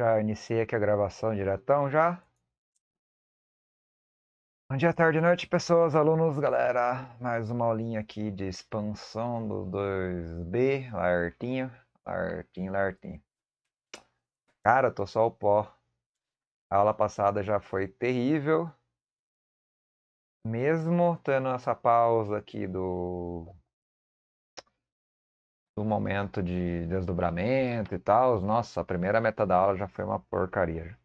Já iniciei aqui a gravação diretão já. Bom dia, tarde, noite, pessoas, alunos, galera. Mais uma aulinha aqui de expansão do 2B, lartinho, lartinho, lartinho. Cara, tô só o pó. A aula passada já foi terrível. Mesmo tendo essa pausa aqui do no momento de desdobramento e tal. Nossa, a primeira meta da aula já foi uma porcaria.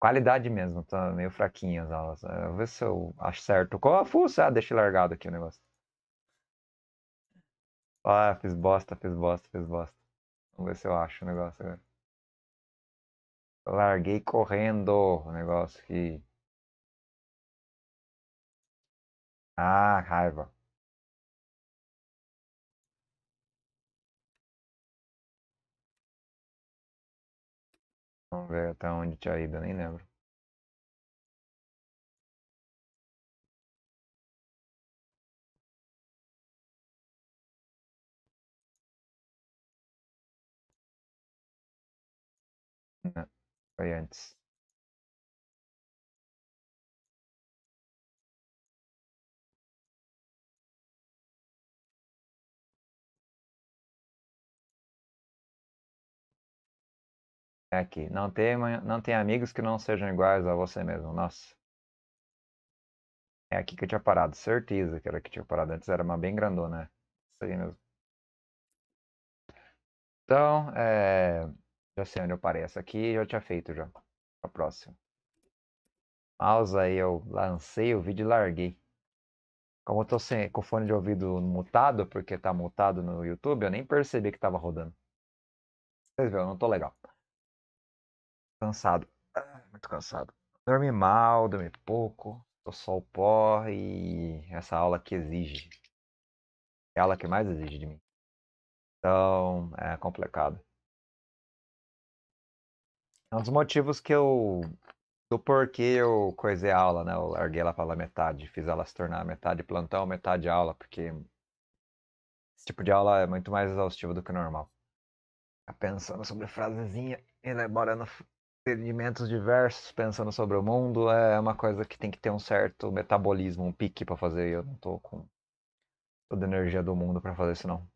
Qualidade mesmo, tá meio fraquinha as aulas. É, vou ver se eu certo Qual a fuça? Ah, deixei largado aqui o negócio. Ah, fiz bosta, fiz bosta, fiz bosta. Vamos ver se eu acho o negócio agora. larguei correndo o negócio que. Ah, raiva. Vamos ver até onde tinha ido, nem lembro. Não, foi antes. aqui. Não tem, não tem amigos que não sejam iguais a você mesmo. Nossa. É aqui que eu tinha parado. Certeza que era que tinha parado. Antes era uma bem grandona. Né? Isso aí mesmo. Então, é... já sei onde eu parei. Essa aqui já tinha feito já. A próxima. Mouse aí, eu lancei o vídeo e larguei. Como eu tô sem, com o fone de ouvido mutado, porque tá mutado no YouTube, eu nem percebi que tava rodando. Vocês viram, eu não tô legal. Cansado. Ah, muito cansado. Dormi mal, dormi pouco. Tô só o pó e essa aula que exige. É a aula que mais exige de mim. Então, é complicado. É um dos motivos que eu. Do porquê eu coisei a aula, né? Eu larguei ela pela metade. Fiz ela se tornar metade plantão, metade aula, porque. Esse tipo de aula é muito mais exaustivo do que normal. pensando sobre frasezinha, elaborando entendimentos diversos pensando sobre o mundo é uma coisa que tem que ter um certo metabolismo, um pique para fazer. Eu não tô com toda a energia do mundo para fazer isso não.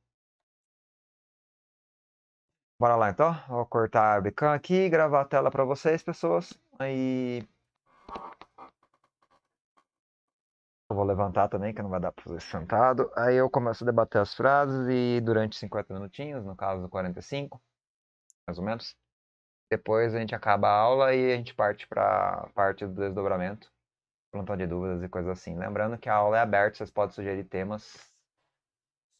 Bora lá então, vou cortar a webcam aqui, gravar a tela para vocês, pessoas. Aí eu vou levantar também, que não vai dar para fazer sentado. Aí eu começo a debater as frases e durante 50 minutinhos, no caso 45, mais ou menos. Depois a gente acaba a aula e a gente parte para a parte do desdobramento, plantão de dúvidas e coisas assim. Lembrando que a aula é aberta, vocês podem sugerir temas,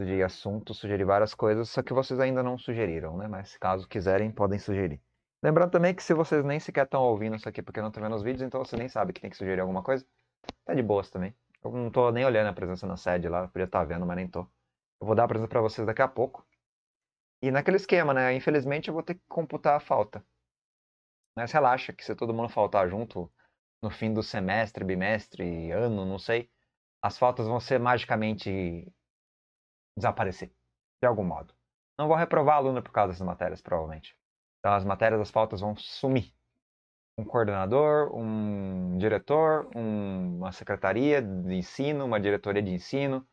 sugerir assuntos, sugerir várias coisas, só que vocês ainda não sugeriram, né? Mas caso quiserem, podem sugerir. Lembrando também que se vocês nem sequer estão ouvindo isso aqui porque não estão vendo os vídeos, então você nem sabe que tem que sugerir alguma coisa, tá de boas também. Eu não tô nem olhando a presença na sede lá, podia estar tá vendo, mas nem tô. Eu vou dar a presença para vocês daqui a pouco. E naquele esquema, né? Infelizmente eu vou ter que computar a falta. Mas né, relaxa, que se todo mundo faltar junto no fim do semestre, bimestre, ano, não sei, as faltas vão ser magicamente desaparecer, de algum modo. Não vou reprovar a por causa dessas matérias, provavelmente. Então as matérias, as faltas vão sumir. Um coordenador, um diretor, um, uma secretaria de ensino, uma diretoria de ensino,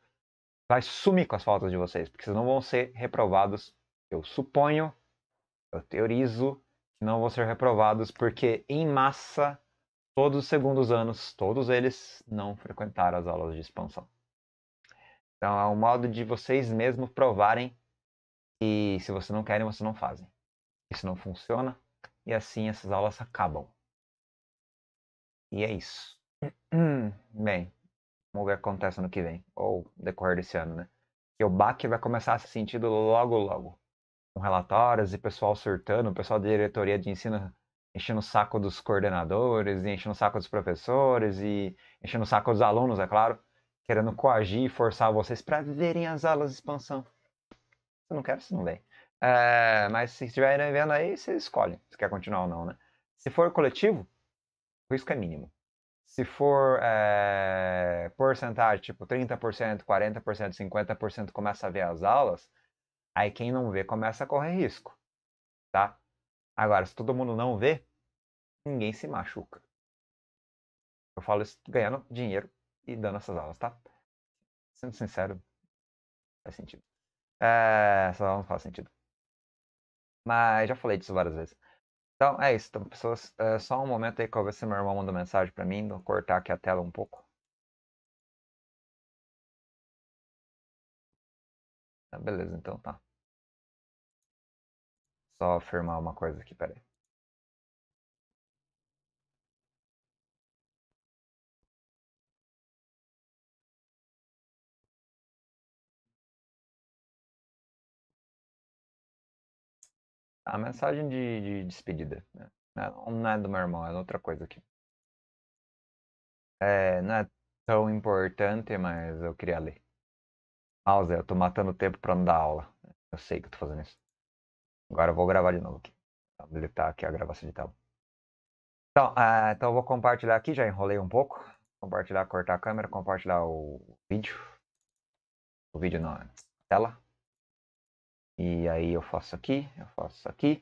vai sumir com as faltas de vocês, porque vocês não vão ser reprovados, eu suponho, eu teorizo, não vão ser reprovados, porque em massa, todos os segundos anos, todos eles não frequentaram as aulas de expansão. Então é um modo de vocês mesmos provarem que se vocês não querem, vocês não fazem. Isso não funciona e assim essas aulas acabam. E é isso. Bem, vamos ver o que acontece ano que vem, ou decorrer desse ano, né? que o BAC vai começar a se sentir logo, logo com relatórios e pessoal surtando, o pessoal da diretoria de ensino enchendo o saco dos coordenadores, enchendo o saco dos professores e enchendo o saco dos alunos, é claro, querendo coagir e forçar vocês para verem as aulas de expansão. Se não quer, se não vem. É, eh, mas se estiverem vendo aí, você escolhe se quer continuar ou não, né? Se for coletivo, o risco é mínimo. Se for é, porcentagem, tipo 30%, 40%, 50%, começa a ver as aulas, Aí quem não vê começa a correr risco, tá? Agora, se todo mundo não vê, ninguém se machuca. Eu falo isso ganhando dinheiro e dando essas aulas, tá? Sendo sincero, faz sentido. É, essas aulas não faz sentido. Mas já falei disso várias vezes. Então é isso, então, pessoas. É só um momento aí que eu vou ver se meu irmão manda mensagem para mim. Vou cortar aqui a tela um pouco. Ah, beleza, então tá só afirmar uma coisa aqui, peraí. A mensagem de, de despedida, né? É, não é do meu irmão, é outra coisa aqui. É, não é tão importante, mas eu queria ler. Pausa, eu tô matando tempo pra não dar aula. Eu sei que eu tô fazendo isso. Agora eu vou gravar de novo aqui. Vou deletar aqui a gravação de tela. Então, uh, então eu vou compartilhar aqui, já enrolei um pouco. Compartilhar, cortar a câmera, compartilhar o vídeo. O vídeo na tela. E aí eu faço aqui, eu faço aqui.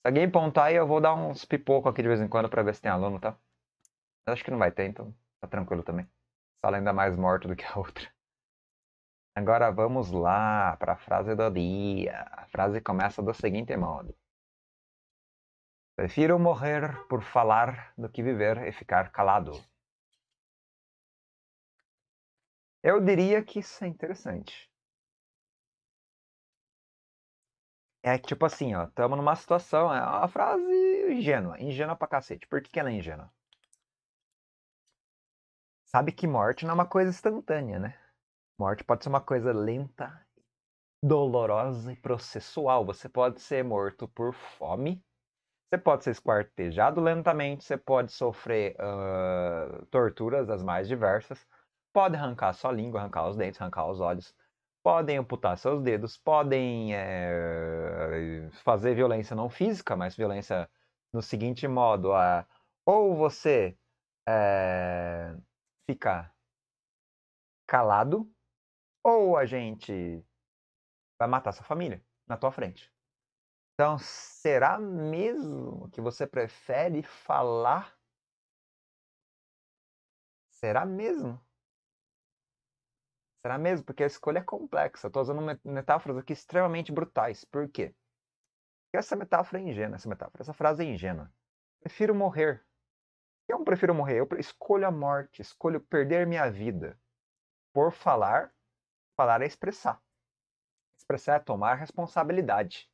Se alguém pontar aí, eu vou dar uns pipocos aqui de vez em quando pra ver se tem aluno, tá? Eu acho que não vai ter, então tá tranquilo também. A sala ainda mais morta do que a outra. Agora vamos lá para a frase do dia. A frase começa do seguinte modo: Prefiro morrer por falar do que viver e ficar calado. Eu diria que isso é interessante. É tipo assim, ó, estamos numa situação, é uma frase ingênua, ingênua pra cacete. Por que, que ela é ingênua? Sabe que morte não é uma coisa instantânea, né? Morte pode ser uma coisa lenta, dolorosa e processual. Você pode ser morto por fome, você pode ser esquartejado lentamente, você pode sofrer uh, torturas das mais diversas, pode arrancar sua língua, arrancar os dentes, arrancar os olhos, podem amputar seus dedos, podem é, fazer violência não física, mas violência no seguinte modo: ou você é, fica calado ou a gente vai matar sua família na tua frente. Então, será mesmo que você prefere falar? Será mesmo? Será mesmo? Porque a escolha é complexa. Estou usando metáforas aqui extremamente brutais. Por quê? Porque essa metáfora é ingênua, essa metáfora, essa frase é ingênua. Prefiro morrer. Eu não prefiro morrer, eu escolho a morte, escolho perder minha vida por falar Falar é expressar. Expressar é tomar responsabilidade.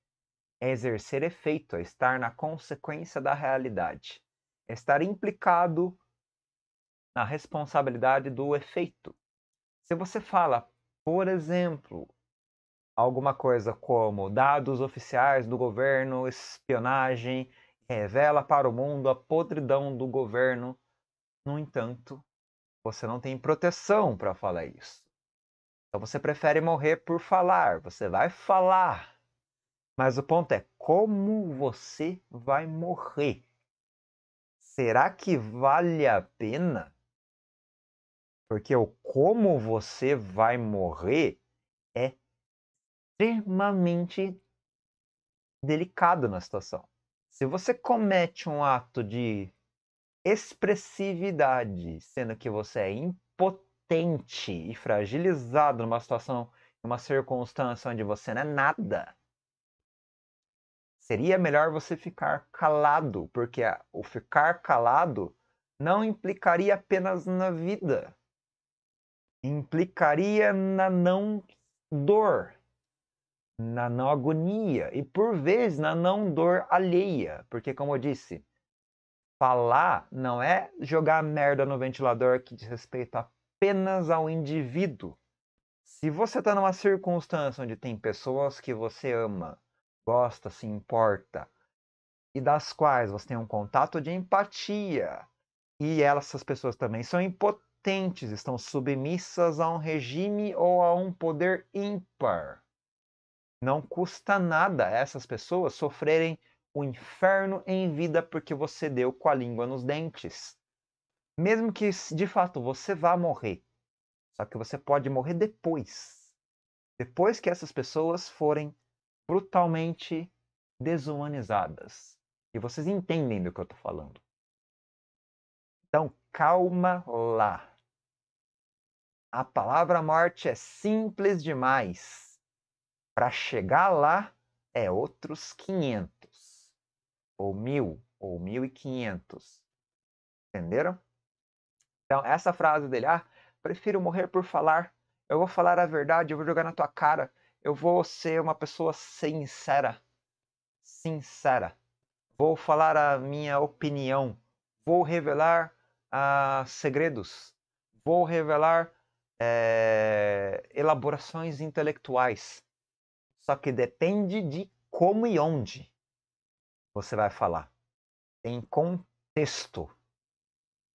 É exercer efeito, é estar na consequência da realidade. É estar implicado na responsabilidade do efeito. Se você fala, por exemplo, alguma coisa como dados oficiais do governo, espionagem, revela para o mundo a podridão do governo, no entanto, você não tem proteção para falar isso. Então você prefere morrer por falar, você vai falar. Mas o ponto é como você vai morrer. Será que vale a pena? Porque o como você vai morrer é extremamente delicado na situação. Se você comete um ato de expressividade, sendo que você é impotente, impotente e fragilizado numa situação, numa circunstância onde você não é nada, seria melhor você ficar calado, porque o ficar calado não implicaria apenas na vida, implicaria na não dor, na não agonia e por vezes na não dor alheia, porque como eu disse, falar não é jogar merda no ventilador que diz respeito a apenas ao indivíduo. Se você está numa circunstância onde tem pessoas que você ama, gosta, se importa, e das quais você tem um contato de empatia, e elas, essas pessoas também são impotentes, estão submissas a um regime ou a um poder ímpar. Não custa nada essas pessoas sofrerem o inferno em vida porque você deu com a língua nos dentes. Mesmo que de fato você vá morrer. Só que você pode morrer depois. Depois que essas pessoas forem brutalmente desumanizadas. E vocês entendem do que eu estou falando. Então, calma lá. A palavra morte é simples demais. Para chegar lá é outros 500, ou mil, ou 1500. Entenderam? Então, essa frase dele, ah, prefiro morrer por falar, eu vou falar a verdade, eu vou jogar na tua cara, eu vou ser uma pessoa sincera. Sincera. Vou falar a minha opinião, vou revelar ah, segredos, vou revelar é, elaborações intelectuais. Só que depende de como e onde você vai falar. Em contexto.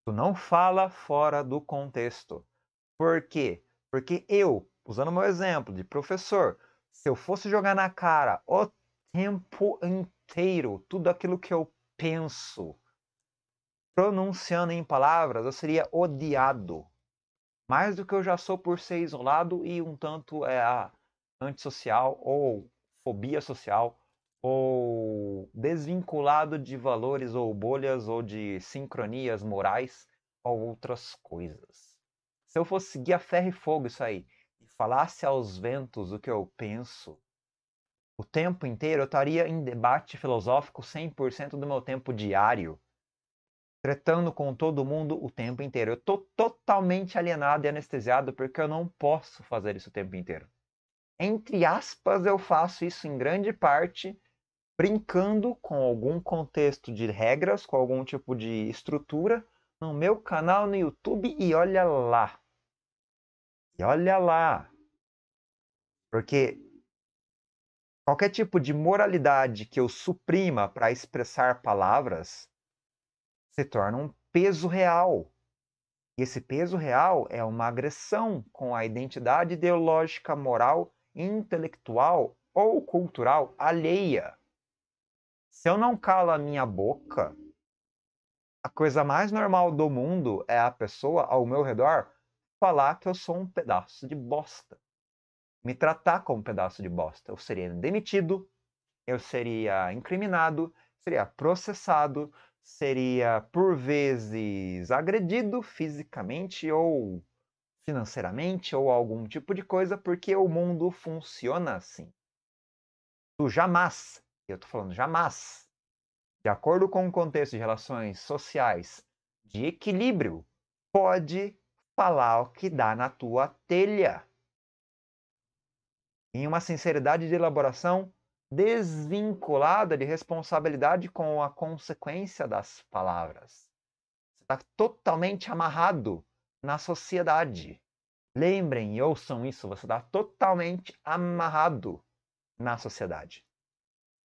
Tu não fala fora do contexto. Por quê? Porque eu, usando meu exemplo de professor, se eu fosse jogar na cara o tempo inteiro tudo aquilo que eu penso, pronunciando em palavras, eu seria odiado. Mais do que eu já sou por ser isolado e um tanto é, antissocial ou fobia social ou desvinculado de valores ou bolhas ou de sincronias morais ou outras coisas. Se eu fosse seguir a ferro e fogo isso aí e falasse aos ventos o que eu penso, o tempo inteiro eu estaria em debate filosófico 100% do meu tempo diário, tratando com todo mundo o tempo inteiro. Eu estou totalmente alienado e anestesiado porque eu não posso fazer isso o tempo inteiro. Entre aspas, eu faço isso em grande parte brincando com algum contexto de regras, com algum tipo de estrutura, no meu canal no YouTube e olha lá. E olha lá. Porque qualquer tipo de moralidade que eu suprima para expressar palavras se torna um peso real. E esse peso real é uma agressão com a identidade ideológica, moral, intelectual ou cultural alheia. Se eu não calo a minha boca, a coisa mais normal do mundo é a pessoa ao meu redor falar que eu sou um pedaço de bosta. Me tratar como um pedaço de bosta. Eu seria demitido, eu seria incriminado, seria processado, seria por vezes agredido fisicamente ou financeiramente ou algum tipo de coisa, porque o mundo funciona assim. Tu jamais eu estou falando jamais. De acordo com o contexto de relações sociais de equilíbrio, pode falar o que dá na tua telha. Em uma sinceridade de elaboração desvinculada de responsabilidade com a consequência das palavras. Você está totalmente amarrado na sociedade. Lembrem e ouçam isso, você está totalmente amarrado na sociedade.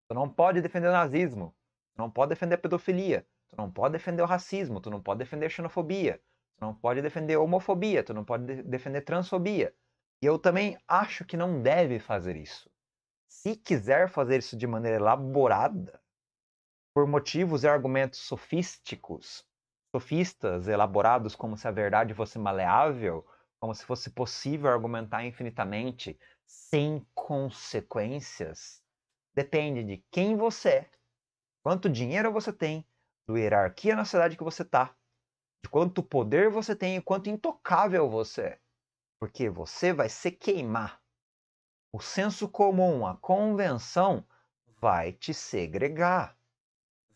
Tu não pode defender o nazismo. Tu não pode defender a pedofilia. Tu não pode defender o racismo. Tu não pode defender a xenofobia. Tu não pode defender a homofobia. Tu não pode de defender transfobia. E eu também acho que não deve fazer isso. Se quiser fazer isso de maneira elaborada, por motivos e argumentos sofísticos, sofistas elaborados como se a verdade fosse maleável, como se fosse possível argumentar infinitamente sem consequências, Depende de quem você é, quanto dinheiro você tem, do hierarquia na cidade que você está, de quanto poder você tem e quanto intocável você é. Porque você vai se queimar. O senso comum, a convenção, vai te segregar,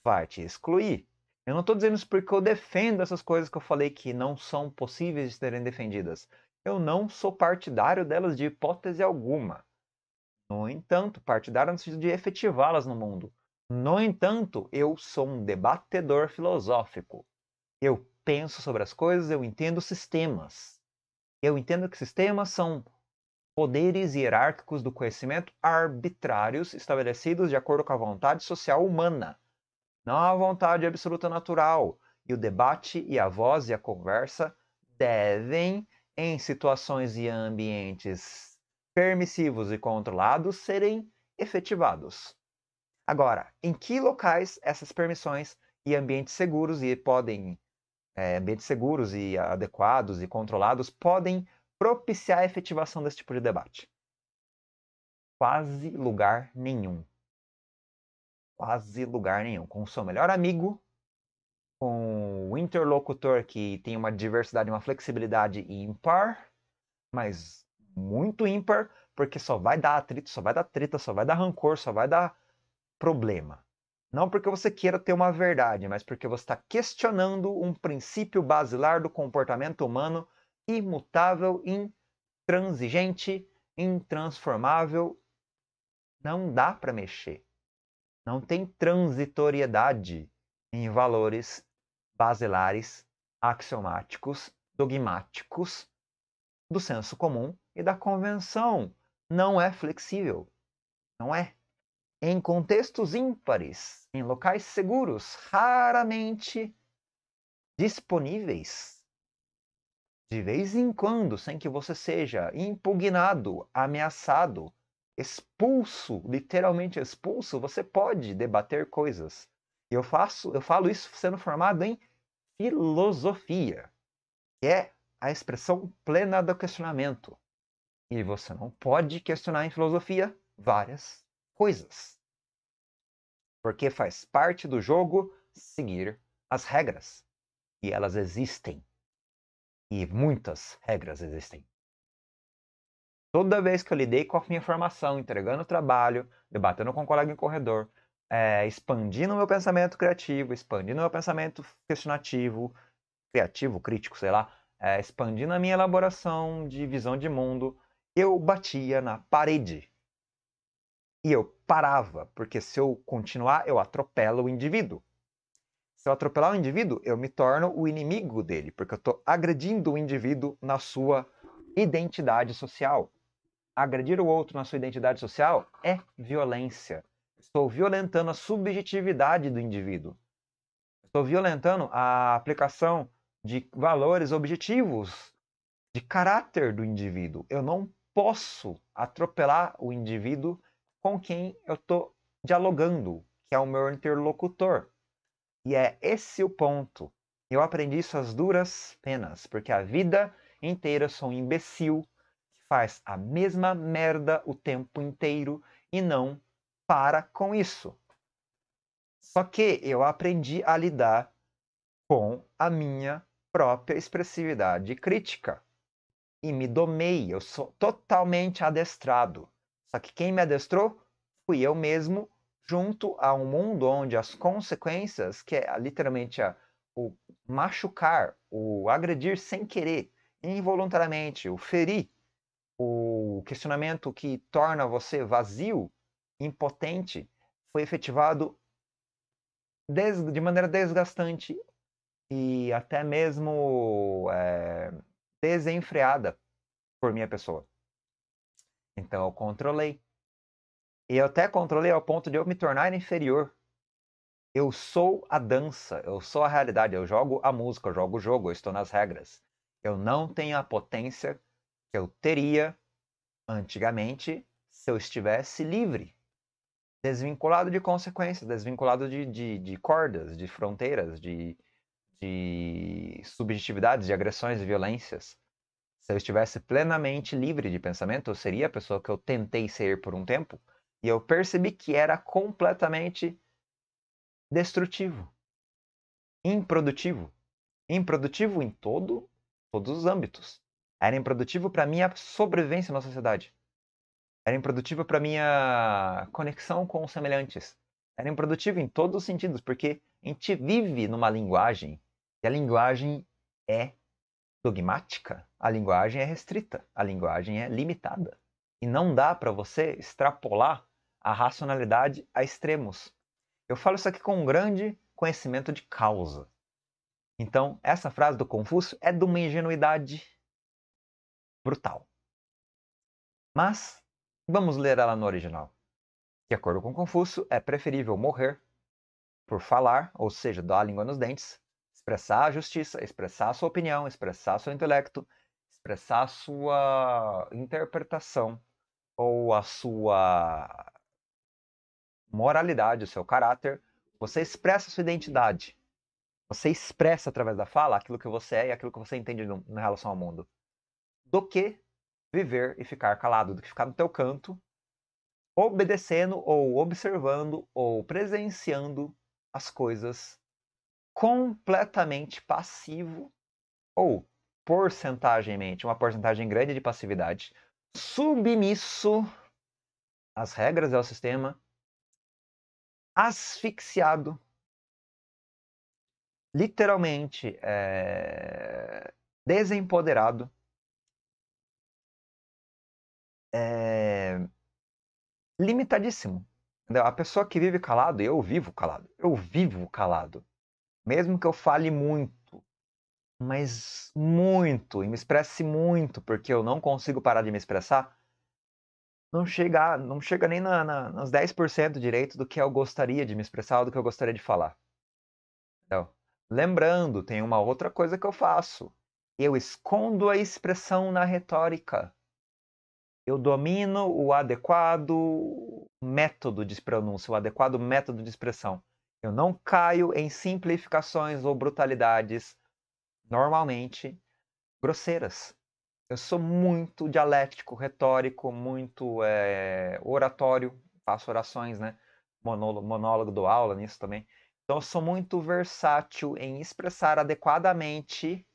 vai te excluir. Eu não estou dizendo isso porque eu defendo essas coisas que eu falei que não são possíveis de serem defendidas. Eu não sou partidário delas de hipótese alguma. No entanto, partidário no sentido de efetivá-las no mundo. No entanto, eu sou um debatedor filosófico. Eu penso sobre as coisas, eu entendo sistemas. Eu entendo que sistemas são poderes hierárquicos do conhecimento arbitrários estabelecidos de acordo com a vontade social humana, não a vontade absoluta natural. E o debate e a voz e a conversa devem, em situações e ambientes permissivos e controlados serem efetivados. Agora, em que locais essas permissões e ambientes seguros e podem é, ambientes seguros e adequados e controlados podem propiciar a efetivação desse tipo de debate? Quase lugar nenhum. Quase lugar nenhum. Com o seu melhor amigo, com o interlocutor que tem uma diversidade, uma flexibilidade ímpar, mas muito ímpar, porque só vai dar atrito, só vai dar treta, só vai dar rancor, só vai dar problema. Não porque você queira ter uma verdade, mas porque você está questionando um princípio basilar do comportamento humano imutável, intransigente, intransformável. Não dá para mexer. Não tem transitoriedade em valores basilares, axiomáticos, dogmáticos do senso comum e da convenção. Não é flexível. Não é. Em contextos ímpares, em locais seguros, raramente disponíveis, de vez em quando, sem que você seja impugnado, ameaçado, expulso, literalmente expulso, você pode debater coisas. Eu faço, eu falo isso sendo formado em filosofia, que é a expressão plena do questionamento. E você não pode questionar em filosofia várias coisas. Porque faz parte do jogo seguir as regras. E elas existem. E muitas regras existem. Toda vez que eu lidei com a minha formação, entregando o trabalho, debatendo com um colega em corredor, é, expandindo meu pensamento criativo, expandindo meu pensamento questionativo, criativo, crítico, sei lá, é, expandindo a minha elaboração de visão de mundo, eu batia na parede. E eu parava, porque se eu continuar, eu atropelo o indivíduo. Se eu atropelar o indivíduo, eu me torno o inimigo dele, porque eu estou agredindo o indivíduo na sua identidade social. Agredir o outro na sua identidade social é violência. Estou violentando a subjetividade do indivíduo. Estou violentando a aplicação de valores objetivos, de caráter do indivíduo. Eu não posso atropelar o indivíduo com quem eu estou dialogando, que é o meu interlocutor. E é esse o ponto. Eu aprendi isso às duras penas, porque a vida inteira sou um imbecil que faz a mesma merda o tempo inteiro e não para com isso. Só que eu aprendi a lidar com a minha própria expressividade crítica. E me domei, eu sou totalmente adestrado. Só que quem me adestrou fui eu mesmo, junto a um mundo onde as consequências, que é literalmente a, o machucar, o agredir sem querer, involuntariamente, o ferir, o questionamento que torna você vazio, impotente, foi efetivado de maneira desgastante e até mesmo é, desenfreada por minha pessoa. Então eu controlei. E eu até controlei ao ponto de eu me tornar inferior. Eu sou a dança, eu sou a realidade, eu jogo a música, eu jogo o jogo, eu estou nas regras. Eu não tenho a potência que eu teria antigamente se eu estivesse livre, desvinculado de consequências, desvinculado de, de, de cordas, de fronteiras, de, de subjetividades, de agressões e violências, se eu estivesse plenamente livre de pensamento, eu seria a pessoa que eu tentei ser por um tempo e eu percebi que era completamente destrutivo, improdutivo, improdutivo em todo, todos os âmbitos. Era improdutivo para minha sobrevivência na sociedade. Era improdutivo para minha conexão com os semelhantes. Era improdutivo em todos os sentidos, porque a gente vive numa linguagem que a linguagem é dogmática, a linguagem é restrita, a linguagem é limitada. E não dá para você extrapolar a racionalidade a extremos. Eu falo isso aqui com um grande conhecimento de causa. Então, essa frase do Confúcio é de uma ingenuidade brutal. Mas vamos ler ela no original. De acordo com Confúcio, é preferível morrer por falar, ou seja, dar a língua nos dentes, expressar a justiça, expressar a sua opinião, expressar seu intelecto, expressar a sua interpretação ou a sua moralidade, o seu caráter. Você expressa a sua identidade. Você expressa através da fala aquilo que você é e aquilo que você entende em relação ao mundo. Do que viver e ficar calado, do que ficar no teu canto, obedecendo ou observando ou presenciando as coisas completamente passivo ou porcentagemmente, uma porcentagem grande de passividade, submisso às regras ao sistema, asfixiado, literalmente é, desempoderado, é, limitadíssimo. A pessoa que vive calado, eu vivo calado, eu vivo calado. Mesmo que eu fale muito, mas muito, e me expresse muito, porque eu não consigo parar de me expressar, não chega, não chega nem na, na, nos 10% direito do que eu gostaria de me expressar ou do que eu gostaria de falar. Então, lembrando, tem uma outra coisa que eu faço. Eu escondo a expressão na retórica. Eu domino o adequado método de pronúncia, o adequado método de expressão. Eu não caio em simplificações ou brutalidades normalmente grosseiras. Eu sou muito dialético, retórico, muito é, oratório, faço orações, né? Monólogo, monólogo do aula nisso também. Então eu sou muito versátil em expressar adequadamente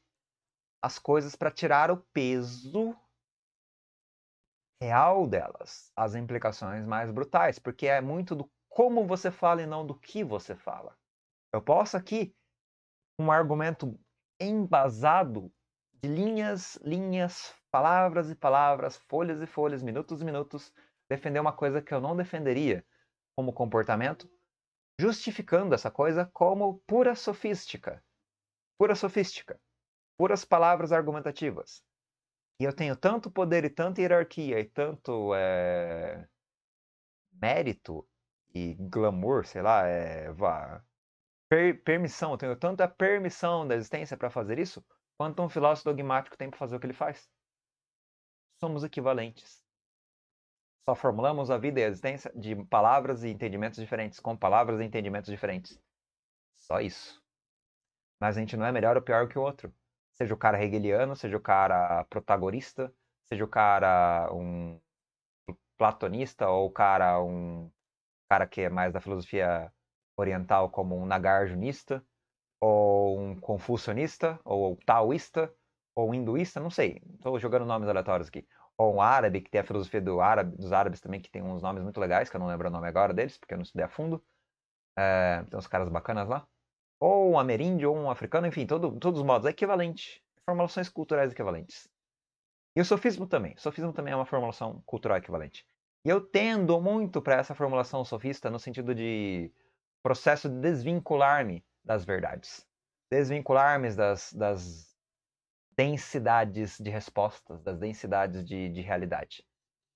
as coisas para tirar o peso real delas, as implicações mais brutais, porque é muito do como você fala e não do que você fala. Eu posso aqui um argumento embasado de linhas, linhas, palavras e palavras, folhas e folhas, minutos e minutos, defender uma coisa que eu não defenderia como comportamento, justificando essa coisa como pura sofística. Pura sofística. Puras palavras argumentativas. E eu tenho tanto poder e tanta hierarquia e tanto é, mérito e glamour, sei lá, é, vá, per, permissão, eu tenho tanta permissão da existência para fazer isso, quanto um filósofo dogmático tem para fazer o que ele faz. Somos equivalentes. Só formulamos a vida e a existência de palavras e entendimentos diferentes, com palavras e entendimentos diferentes. Só isso. Mas a gente não é melhor ou pior que o outro. Seja o cara hegeliano, seja o cara protagonista, seja o cara um platonista ou o cara um cara que é mais da filosofia oriental, como um nagarjunista, ou um confucionista, ou taoísta, ou um hinduísta, não sei. Estou jogando nomes aleatórios aqui. Ou um árabe, que tem a filosofia do árabe, dos árabes também, que tem uns nomes muito legais, que eu não lembro o nome agora deles, porque eu não estudei a fundo. É, tem uns caras bacanas lá. Ou um ameríndio, ou um africano, enfim, todo, todos os modos. É equivalente. Formulações culturais equivalentes. E o sofismo também. O sofismo também é uma formulação cultural equivalente. E eu tendo muito para essa formulação sofista no sentido de processo de desvincular-me das verdades, desvincular-me das, das, densidades de respostas, das densidades de, de realidade.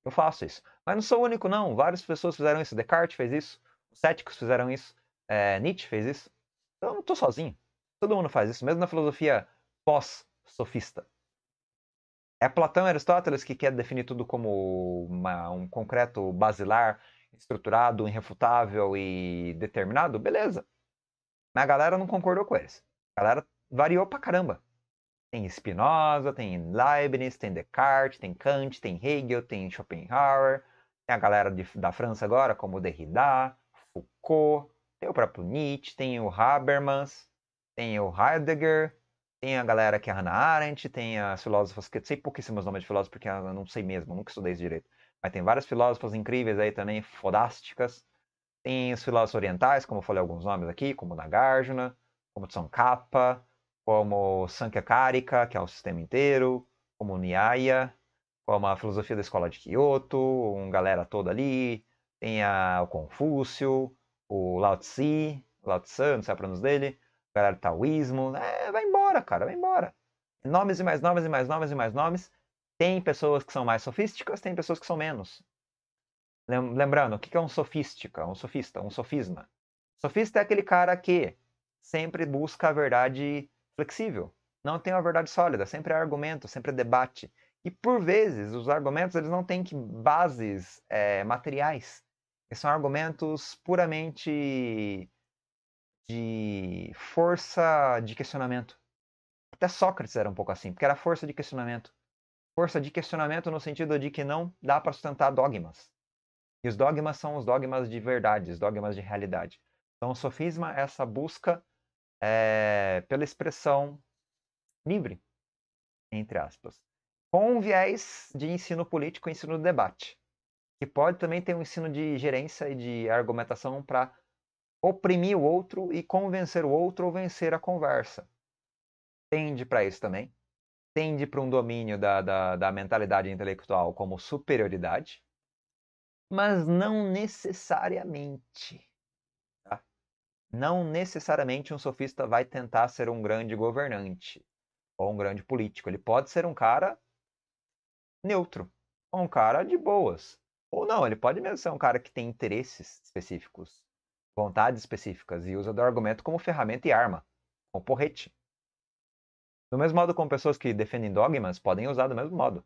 Eu faço isso. Mas não sou o único, não. Várias pessoas fizeram isso. Descartes fez isso, os céticos fizeram isso, é, Nietzsche fez isso. Então eu não estou sozinho. Todo mundo faz isso, mesmo na filosofia pós-sofista. É Platão e Aristóteles que quer definir tudo como uma, um concreto basilar, estruturado, irrefutável e determinado? Beleza. Mas a galera não concordou com eles. A galera variou pra caramba. Tem Spinoza, tem Leibniz, tem Descartes, tem Kant, tem Hegel, tem Schopenhauer, tem a galera de, da França agora, como Derrida, Foucault, tem o próprio Nietzsche, tem o Habermas, tem o Heidegger, tem a galera que é Hannah Arendt, tem as filósofas que. Sei pouquíssimos nomes de filósofos, porque eu não sei mesmo, nunca estudei isso direito. Mas tem várias filósofas incríveis aí também, fodásticas. Tem os filósofos orientais, como eu falei alguns nomes aqui, como Nagarjuna, como Tsongkhapa, como Karika, que é o sistema inteiro, como Nyaya, como a filosofia da escola de Kyoto, uma galera toda ali. Tem a, o Confúcio, o Lao Tse, Lao Tse, não sei a pronúncia dele, a galera do taoísmo, é, vai embora embora, cara, vai embora. Nomes e mais nomes e mais nomes e mais nomes. Tem pessoas que são mais sofísticas, tem pessoas que são menos. Lembrando, o que é um sofística? Um sofista, um sofisma. Sofista é aquele cara que sempre busca a verdade flexível. Não tem uma verdade sólida, sempre é argumento, sempre é debate. E por vezes, os argumentos eles não têm que bases é, materiais. Eles são argumentos puramente de força de questionamento. Até Sócrates era um pouco assim, porque era força de questionamento. Força de questionamento no sentido de que não dá para sustentar dogmas. E os dogmas são os dogmas de verdade, os dogmas de realidade. Então, o sofisma é essa busca é, pela expressão livre, entre aspas, com um viés de ensino político e ensino do debate, que pode também ter um ensino de gerência e de argumentação para oprimir o outro e convencer o outro ou vencer a conversa tende para isso também. Tende para um domínio da, da, da mentalidade intelectual como superioridade, mas não necessariamente. Tá? Não necessariamente um sofista vai tentar ser um grande governante ou um grande político. Ele pode ser um cara neutro, ou um cara de boas. Ou não, ele pode mesmo ser um cara que tem interesses específicos, vontades específicas e usa do argumento como ferramenta e arma, como porrete. Do mesmo modo como pessoas que defendem dogmas podem usar do mesmo modo.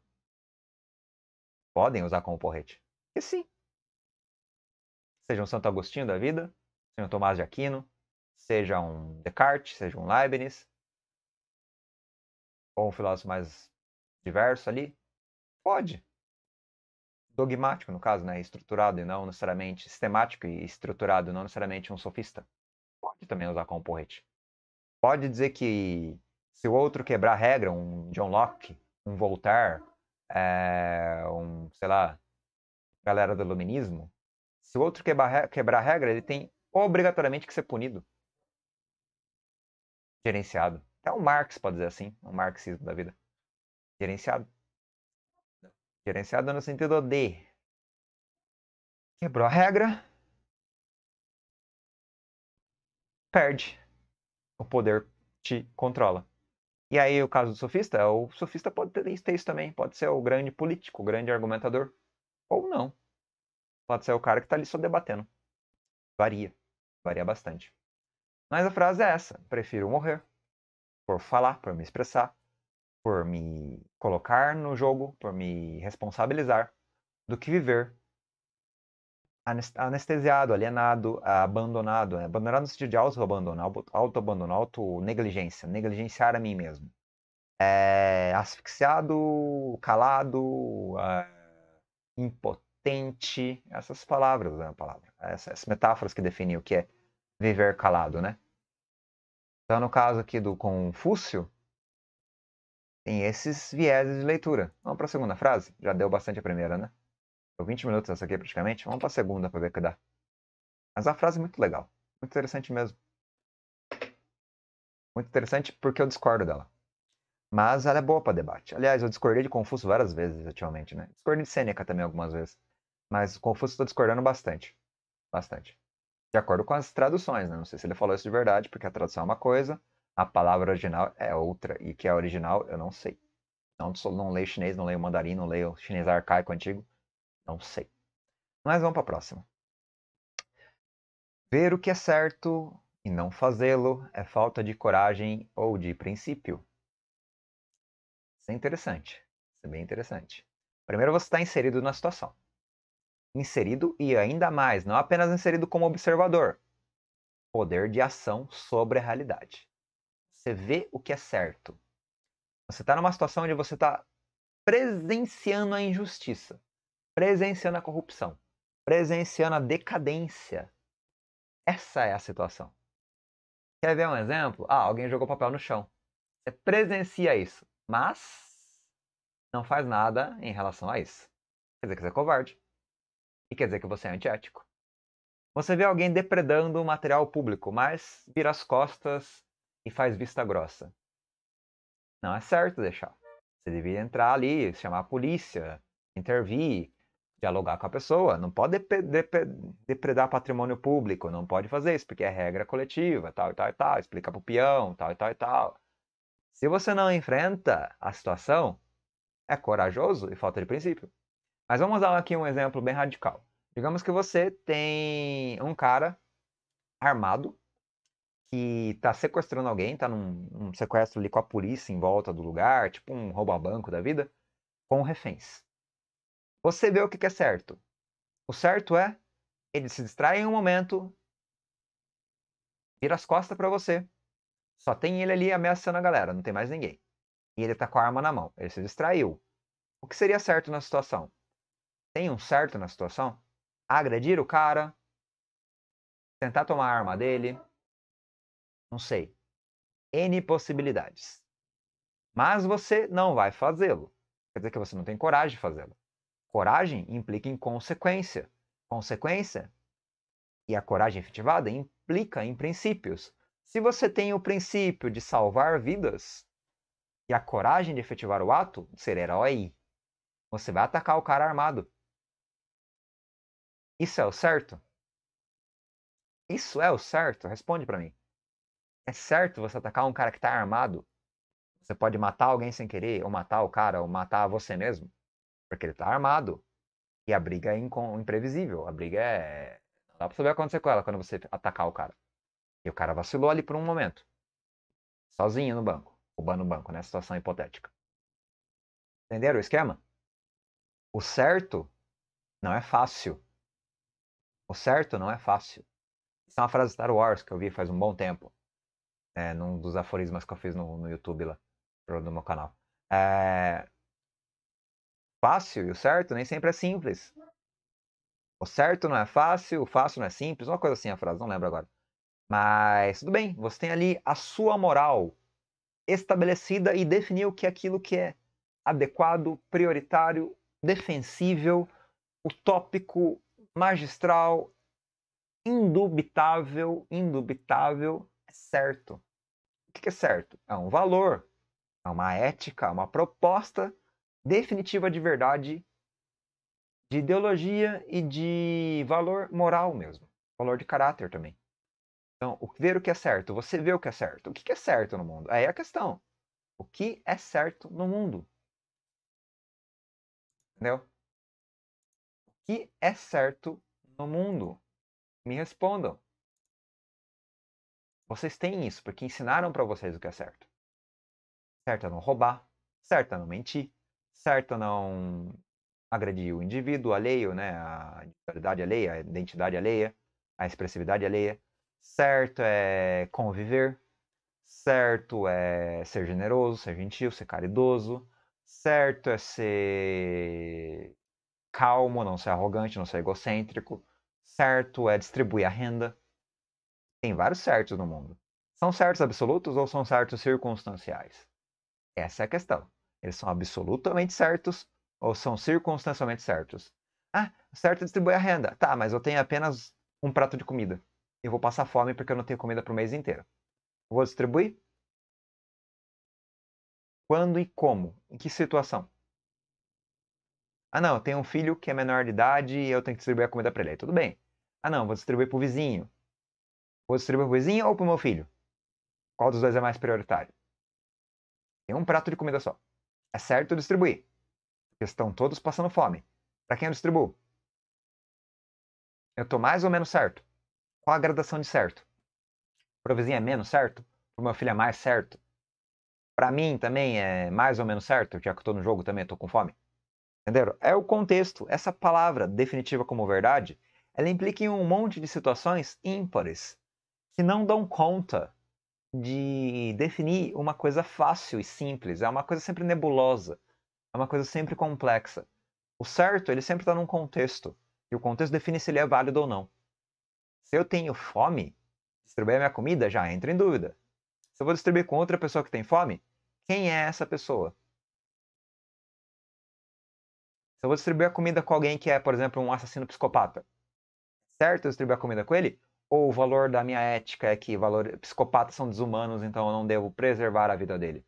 Podem usar como porrete. E sim. Seja um Santo Agostinho da vida, seja um Tomás de Aquino, seja um Descartes, seja um Leibniz, ou um filósofo mais diverso ali, pode. Dogmático, no caso, né? Estruturado e não necessariamente sistemático e estruturado, não necessariamente um sofista. Pode também usar como porrete. Pode dizer que se o outro quebrar a regra, um John Locke, um Voltaire, é, um, sei lá, galera do iluminismo, se o outro quebrar, quebrar a regra, ele tem obrigatoriamente que ser punido. Gerenciado. Até o Marx pode dizer assim, o marxismo da vida. Gerenciado. Gerenciado no sentido de quebrou a regra, perde. O poder te controla. E aí o caso do sofista, o sofista pode ter isso também, pode ser o grande político, o grande argumentador, ou não. Pode ser o cara que está ali só debatendo. Varia, varia bastante. Mas a frase é essa: prefiro morrer por falar, por me expressar, por me colocar no jogo, por me responsabilizar, do que viver anestesiado, alienado, abandonado. Né? Abandonado no sentido de auto-abandono, auto abandonar auto-negligência, negligenciar a mim mesmo. É, asfixiado, calado, é, impotente, essas palavras, né, palavra, essas metáforas que definem o que é viver calado, né? Então, no caso aqui do Confúcio, tem esses vieses de leitura. Vamos para a segunda frase? Já deu bastante a primeira, né? Deu 20 minutos essa aqui praticamente. Vamos para segunda para ver o que dá. Mas é a frase é muito legal. Muito interessante mesmo. Muito interessante porque eu discordo dela. Mas ela é boa para debate. Aliás, eu discordei de Confúcio várias vezes ultimamente, né? Discordei de Sêneca também algumas vezes. Mas Confúcio estou discordando bastante. Bastante. De acordo com as traduções, né? Não sei se ele falou isso de verdade, porque a tradução é uma coisa, a palavra original é outra. E que é original, eu não sei. Não, não leio chinês, não leio mandarim, não leio chinês arcaico antigo. Não sei. Mas vamos para a próxima. Ver o que é certo e não fazê-lo é falta de coragem ou de princípio. Isso é interessante. Isso é bem interessante. Primeiro você está inserido na situação. Inserido e ainda mais, não apenas inserido como observador. Poder de ação sobre a realidade. Você vê o que é certo. Você está numa situação onde você está presenciando a injustiça presenciando a corrupção, presenciando a decadência. Essa é a situação. Quer ver um exemplo? Ah, alguém jogou papel no chão. Você presencia isso, mas não faz nada em relação a isso. Quer dizer que você é covarde. E quer dizer que você é antiético. Você vê alguém depredando o material público, mas vira as costas e faz vista grossa. Não é certo deixar. Você deveria entrar ali, chamar a polícia, intervir, dialogar com a pessoa, não pode depredar patrimônio público, não pode fazer isso, porque é regra coletiva, tal e tal e tal, explica pro peão, tal e tal e tal. Se você não enfrenta a situação, é corajoso e falta de princípio. Mas vamos dar aqui um exemplo bem radical. Digamos que você tem um cara armado que está sequestrando alguém, está num, num sequestro ali com a polícia em volta do lugar, tipo um rouba-banco da vida, com reféns. Você vê o que é certo. O certo é ele se distrai em um momento, vira as costas para você. Só tem ele ali ameaçando a galera, não tem mais ninguém. E ele tá com a arma na mão. Ele se distraiu. O que seria certo na situação? Tem um certo na situação? Agredir o cara? Tentar tomar a arma dele? Não sei. N possibilidades. Mas você não vai fazê-lo. Quer dizer que você não tem coragem de fazê-lo. Coragem implica em consequência. Consequência e a coragem efetivada implica em princípios. Se você tem o princípio de salvar vidas e a coragem de efetivar o ato, ser herói, você vai atacar o cara armado. Isso é o certo? Isso é o certo? Responde para mim. É certo você atacar um cara que tá armado? Você pode matar alguém sem querer, ou matar o cara, ou matar você mesmo? Porque ele tá armado. E a briga é imprevisível. A briga é. Não dá pra saber o que acontecer com ela quando você atacar o cara. E o cara vacilou ali por um momento. Sozinho no banco. Roubando o banco, nessa né, situação hipotética. Entenderam o esquema? O certo não é fácil. O certo não é fácil. Isso é uma frase de Star Wars que eu vi faz um bom tempo. É, num dos aforismos que eu fiz no, no YouTube lá, no meu canal. É, fácil e o certo nem sempre é simples. O certo não é fácil, o fácil não é simples, uma coisa assim a frase, não lembro agora. Mas tudo bem, você tem ali a sua moral estabelecida e definiu o que é aquilo que é adequado, prioritário, defensível, utópico, magistral, indubitável, indubitável, é certo. O que é certo? É um valor, é uma ética, é uma proposta definitiva de verdade, de ideologia e de valor moral mesmo. Valor de caráter também. Então, o ver o que é certo, você vê o que é certo. O que é certo no mundo? Aí é a questão. O que é certo no mundo? Entendeu? O que é certo no mundo? Me respondam. Vocês têm isso porque ensinaram para vocês o que é certo. Certo é não roubar, certo é não mentir, certo não agredir o indivíduo alheio, né? a individualidade alheia, a identidade alheia, a expressividade alheia. Certo é conviver, certo é ser generoso, ser gentil, ser caridoso, certo é ser calmo, não ser arrogante, não ser egocêntrico, certo é distribuir a renda. Tem vários certos no mundo. São certos absolutos ou são certos circunstanciais? Essa é a questão. Eles são absolutamente certos ou são circunstancialmente certos. Ah, certo é distribuir a renda. Tá, mas eu tenho apenas um prato de comida. Eu vou passar fome porque eu não tenho comida para o mês inteiro. Eu vou distribuir? Quando e como? Em que situação? Ah, não, eu tenho um filho que é menor de idade e eu tenho que distribuir a comida para ele. Tudo bem. Ah, não, vou distribuir para o vizinho. Vou distribuir para o vizinho ou para o meu filho? Qual dos dois é mais prioritário? Tem um prato de comida só. É certo distribuir. Porque estão todos passando fome. Para quem eu distribuo? Eu estou mais ou menos certo. Qual a gradação de certo? Para o vizinho é menos certo? Para o meu filho é mais certo? Para mim também é mais ou menos certo, já que eu estou no jogo também, estou com fome. Entenderam? É o contexto. Essa palavra definitiva como verdade, ela implica em um monte de situações ímpares que não dão conta de definir uma coisa fácil e simples. É uma coisa sempre nebulosa. É uma coisa sempre complexa. O certo, ele sempre está num contexto. E o contexto define se ele é válido ou não. Se eu tenho fome, distribuir a minha comida já entra em dúvida. Se eu vou distribuir com outra pessoa que tem fome, quem é essa pessoa? Se eu vou distribuir a comida com alguém que é, por exemplo, um assassino psicopata, certo eu distribuir a comida com ele? ou o valor da minha ética é que valor... psicopatas são desumanos, então eu não devo preservar a vida dele?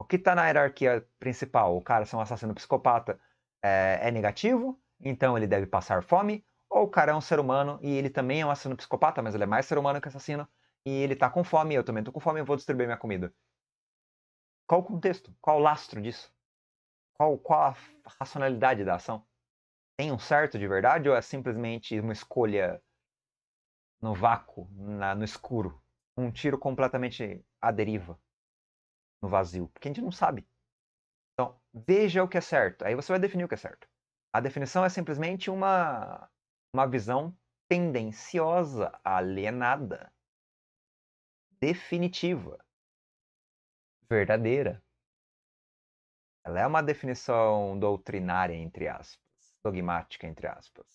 O que está na hierarquia principal? O cara ser um assassino psicopata é, é negativo, então ele deve passar fome, ou o cara é um ser humano e ele também é um assassino psicopata, mas ele é mais ser humano que assassino, e ele tá com fome, eu também tô com fome, eu vou distribuir minha comida. Qual o contexto? Qual o lastro disso? Qual, qual a racionalidade da ação? Tem um certo de verdade ou é simplesmente uma escolha no vácuo, na, no escuro. Um tiro completamente à deriva, no vazio, porque a gente não sabe. Então, veja o que é certo. Aí você vai definir o que é certo. A definição é simplesmente uma, uma visão tendenciosa, alienada, definitiva, verdadeira. Ela é uma definição doutrinária, entre aspas, dogmática, entre aspas.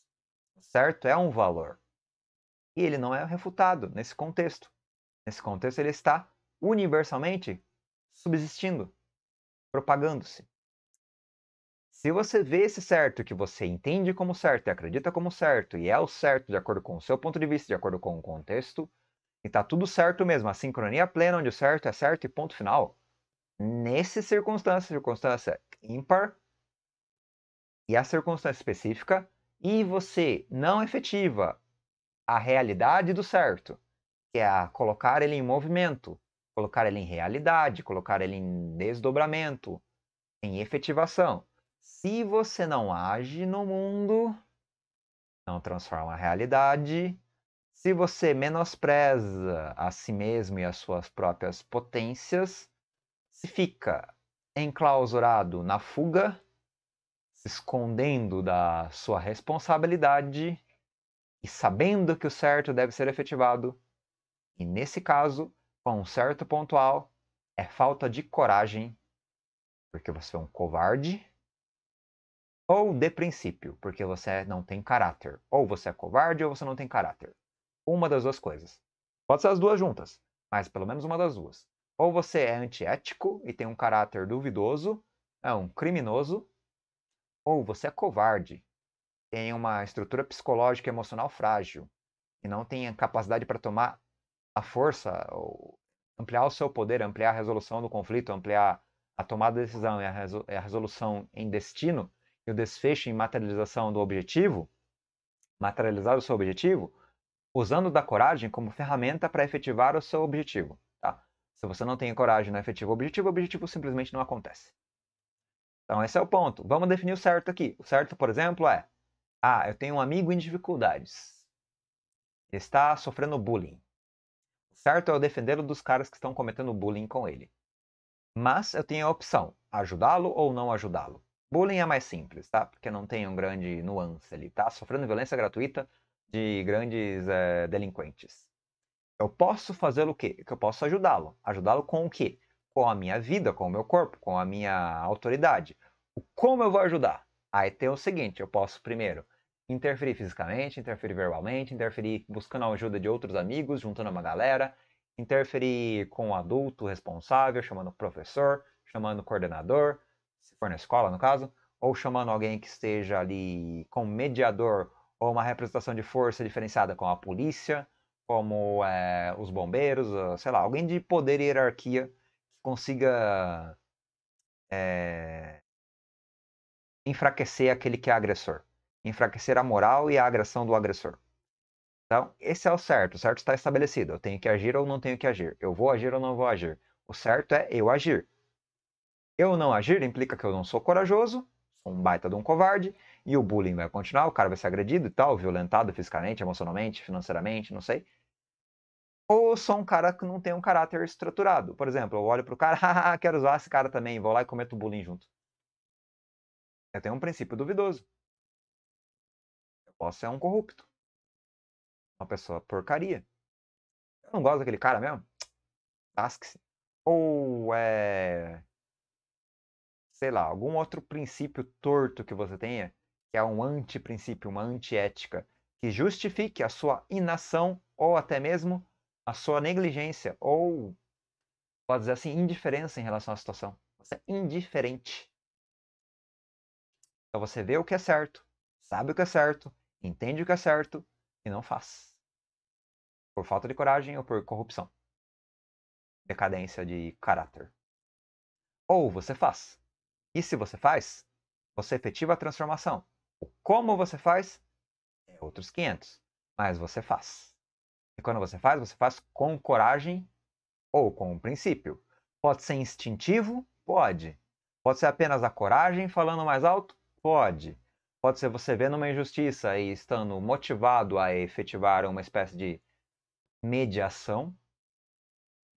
Certo é um valor e ele não é refutado nesse contexto. Nesse contexto, ele está universalmente subsistindo, propagando-se. Se você vê esse certo que você entende como certo e acredita como certo, e é o certo de acordo com o seu ponto de vista, de acordo com o contexto, e está tudo certo mesmo, a sincronia plena onde o certo é certo e ponto final, nesse circunstância, circunstância ímpar, e a circunstância específica, e você não efetiva a realidade do certo, que é a colocar ele em movimento, colocar ele em realidade, colocar ele em desdobramento, em efetivação. Se você não age no mundo, não transforma a realidade. Se você menospreza a si mesmo e as suas próprias potências, se fica enclausurado na fuga, se escondendo da sua responsabilidade, e sabendo que o certo deve ser efetivado, e nesse caso, com um certo pontual, é falta de coragem, porque você é um covarde, ou de princípio, porque você não tem caráter. Ou você é covarde ou você não tem caráter. Uma das duas coisas. Pode ser as duas juntas, mas pelo menos uma das duas. Ou você é antiético e tem um caráter duvidoso, é um criminoso, ou você é covarde tem uma estrutura psicológica e emocional frágil e não tem a capacidade para tomar a força, ampliar o seu poder, ampliar a resolução do conflito, ampliar a tomada de decisão e a resolução em destino e o desfecho em materialização do objetivo, materializar o seu objetivo, usando da coragem como ferramenta para efetivar o seu objetivo. Tá? Se você não tem coragem no efetivo objetivo, o objetivo simplesmente não acontece. Então esse é o ponto. Vamos definir o certo aqui. O certo, por exemplo, é ah, eu tenho um amigo em dificuldades. Está sofrendo bullying. O certo é eu defendê-lo dos caras que estão cometendo bullying com ele. Mas eu tenho a opção: ajudá-lo ou não ajudá-lo. Bullying é mais simples, tá? Porque não tem um grande nuance ali, tá? Sofrendo violência gratuita de grandes é, delinquentes. Eu posso fazer o quê? Que eu posso ajudá-lo. Ajudá-lo com o quê? Com a minha vida, com o meu corpo, com a minha autoridade. Como eu vou ajudar? Aí tem o seguinte: eu posso primeiro interferir fisicamente, interferir verbalmente, interferir buscando a ajuda de outros amigos, juntando uma galera, interferir com o adulto responsável, chamando o professor, chamando o coordenador, se for na escola, no caso, ou chamando alguém que esteja ali como mediador ou uma representação de força diferenciada com a polícia, como é, os bombeiros, sei lá, alguém de poder e hierarquia que consiga é, enfraquecer aquele que é agressor enfraquecer a moral e a agressão do agressor. Então, esse é o certo. O certo está estabelecido. Eu tenho que agir ou não tenho que agir. Eu vou agir ou não vou agir. O certo é eu agir. Eu não agir implica que eu não sou corajoso, sou um baita de um covarde, e o bullying vai continuar, o cara vai ser agredido e tal, violentado fisicamente, emocionalmente, financeiramente, não sei. Ou sou um cara que não tem um caráter estruturado. Por exemplo, eu olho pro cara, haha, quero usar esse cara também, vou lá e cometo bullying junto. Eu tenho um princípio duvidoso posso é um corrupto. Uma pessoa porcaria. Eu não gosto daquele cara mesmo. Lasque-se. Ou é. Sei lá, algum outro princípio torto que você tenha, que é um antiprincípio, uma antiética, que justifique a sua inação ou até mesmo a sua negligência ou, pode dizer assim, indiferença em relação à situação. Você é indiferente. Então você vê o que é certo, sabe o que é certo, entende o que é certo e não faz. Por falta de coragem ou por corrupção. Decadência de caráter. Ou você faz. E se você faz, você efetiva a transformação. O como você faz é outros 500, mas você faz. E quando você faz, você faz com coragem ou com um princípio. Pode ser instintivo? Pode. Pode ser apenas a coragem falando mais alto? Pode. Pode ser você vendo uma injustiça e estando motivado a efetivar uma espécie de mediação,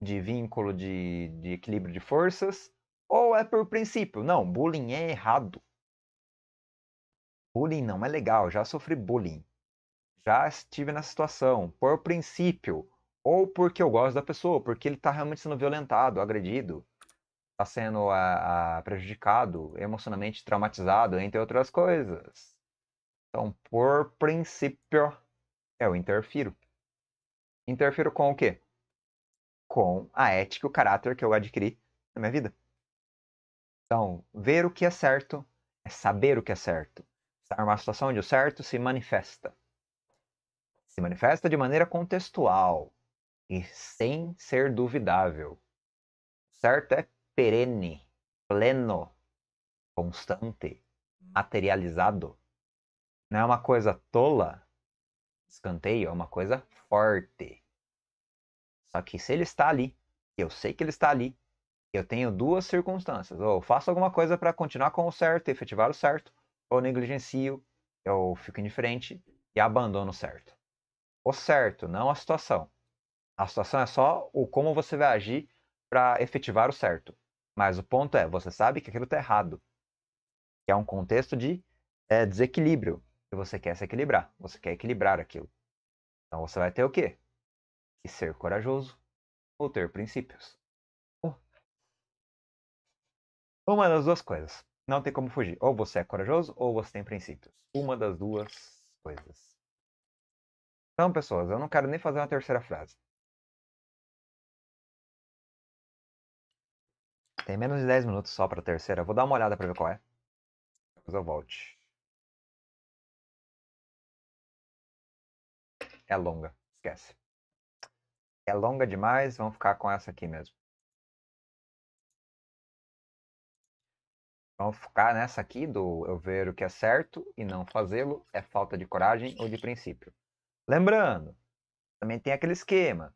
de vínculo de, de equilíbrio de forças, ou é por princípio. Não, bullying é errado. Bullying não é legal, já sofri bullying. Já estive nessa situação, por princípio. Ou porque eu gosto da pessoa, porque ele está realmente sendo violentado, agredido está sendo a, ah, a, ah, prejudicado emocionalmente, traumatizado, entre outras coisas. Então, por princípio, eu interfiro. Interfiro com o quê? Com a ética e o caráter que eu adquiri na minha vida. Então, ver o que é certo é saber o que é certo. Estar numa situação onde o certo se manifesta. Se manifesta de maneira contextual e sem ser duvidável. O certo é perene, pleno, constante, hum. materializado. Não é uma coisa tola, escanteio, é uma coisa forte. Só que se ele está ali, eu sei que ele está ali, eu tenho duas circunstâncias. Ou faço alguma coisa para continuar com o certo, efetivar o certo, ou negligencio, eu fico indiferente e abandono o certo. O certo, não a situação. A situação é só o como você vai agir para efetivar o certo. Mas o ponto é, você sabe que aquilo está errado. Que é um contexto de é, desequilíbrio. E você quer se equilibrar. Você quer equilibrar aquilo. Então você vai ter o quê? Que ser corajoso ou ter princípios. Uma das duas coisas. Não tem como fugir. Ou você é corajoso ou você tem princípios. Uma das duas coisas. Então, pessoas, eu não quero nem fazer uma terceira frase. Tem menos de 10 minutos só pra terceira. Eu vou dar uma olhada pra ver qual é. Depois eu volte. É longa, esquece. É longa demais, vamos ficar com essa aqui mesmo. Vamos ficar nessa aqui do eu ver o que é certo e não fazê-lo é falta de coragem ou de princípio. Lembrando, também tem aquele esquema.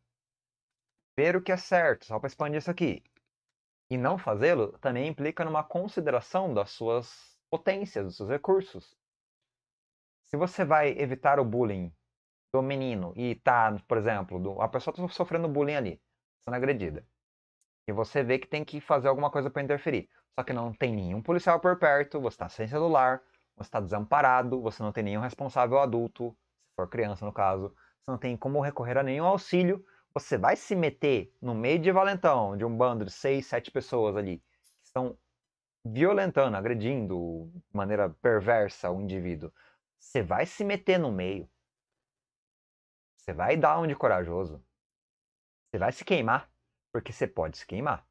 Ver o que é certo, só para expandir isso aqui. E não fazê-lo também implica numa consideração das suas potências, dos seus recursos. Se você vai evitar o bullying do menino e tá, por exemplo, do, a pessoa está sofrendo bullying ali, sendo agredida. E você vê que tem que fazer alguma coisa para interferir. Só que não tem nenhum policial por perto, você está sem celular, você está desamparado, você não tem nenhum responsável adulto, se for criança no caso, você não tem como recorrer a nenhum auxílio. Você vai se meter no meio de valentão, de um bando de seis, sete pessoas ali, que estão violentando, agredindo de maneira perversa o indivíduo. Você vai se meter no meio. Você vai dar um de corajoso. Você vai se queimar, porque você pode se queimar.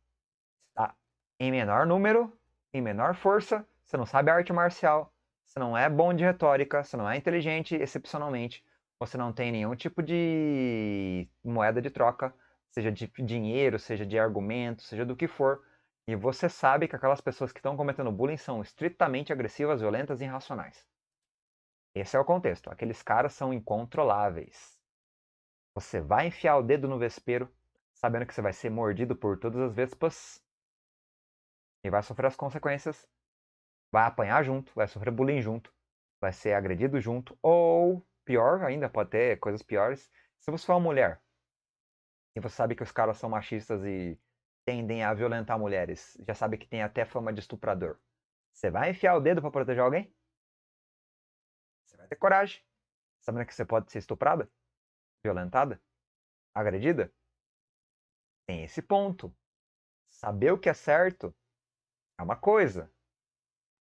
Tá em menor número, em menor força, você não sabe arte marcial, você não é bom de retórica, você não é inteligente excepcionalmente você não tem nenhum tipo de moeda de troca, seja de dinheiro, seja de argumento, seja do que for, e você sabe que aquelas pessoas que estão cometendo bullying são estritamente agressivas, violentas e irracionais. Esse é o contexto. Aqueles caras são incontroláveis. Você vai enfiar o dedo no vespeiro, sabendo que você vai ser mordido por todas as vespas e vai sofrer as consequências. Vai apanhar junto, vai sofrer bullying junto, vai ser agredido junto ou pior ainda, pode ter coisas piores. Se você for uma mulher e você sabe que os caras são machistas e tendem a violentar mulheres, já sabe que tem até fama de estuprador, você vai enfiar o dedo para proteger alguém? Você vai ter coragem. Sabendo que você pode ser estuprada, violentada, agredida? Tem esse ponto. Saber o que é certo é uma coisa.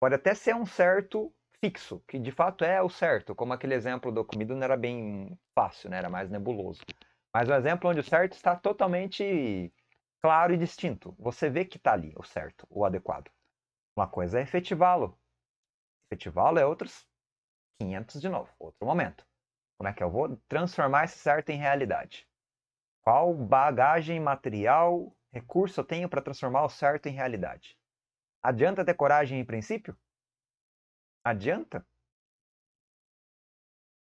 Pode até ser um certo fixo, que de fato é o certo, como aquele exemplo do comido não era bem fácil, né? era mais nebuloso. Mas um exemplo onde o certo está totalmente claro e distinto. Você vê que está ali o certo, o adequado. Uma coisa é efetivá-lo. Efetivá-lo é outros 500 de novo, outro momento. Como é que eu vou transformar esse certo em realidade? Qual bagagem material, recurso eu tenho para transformar o certo em realidade? Adianta ter coragem em princípio? adianta?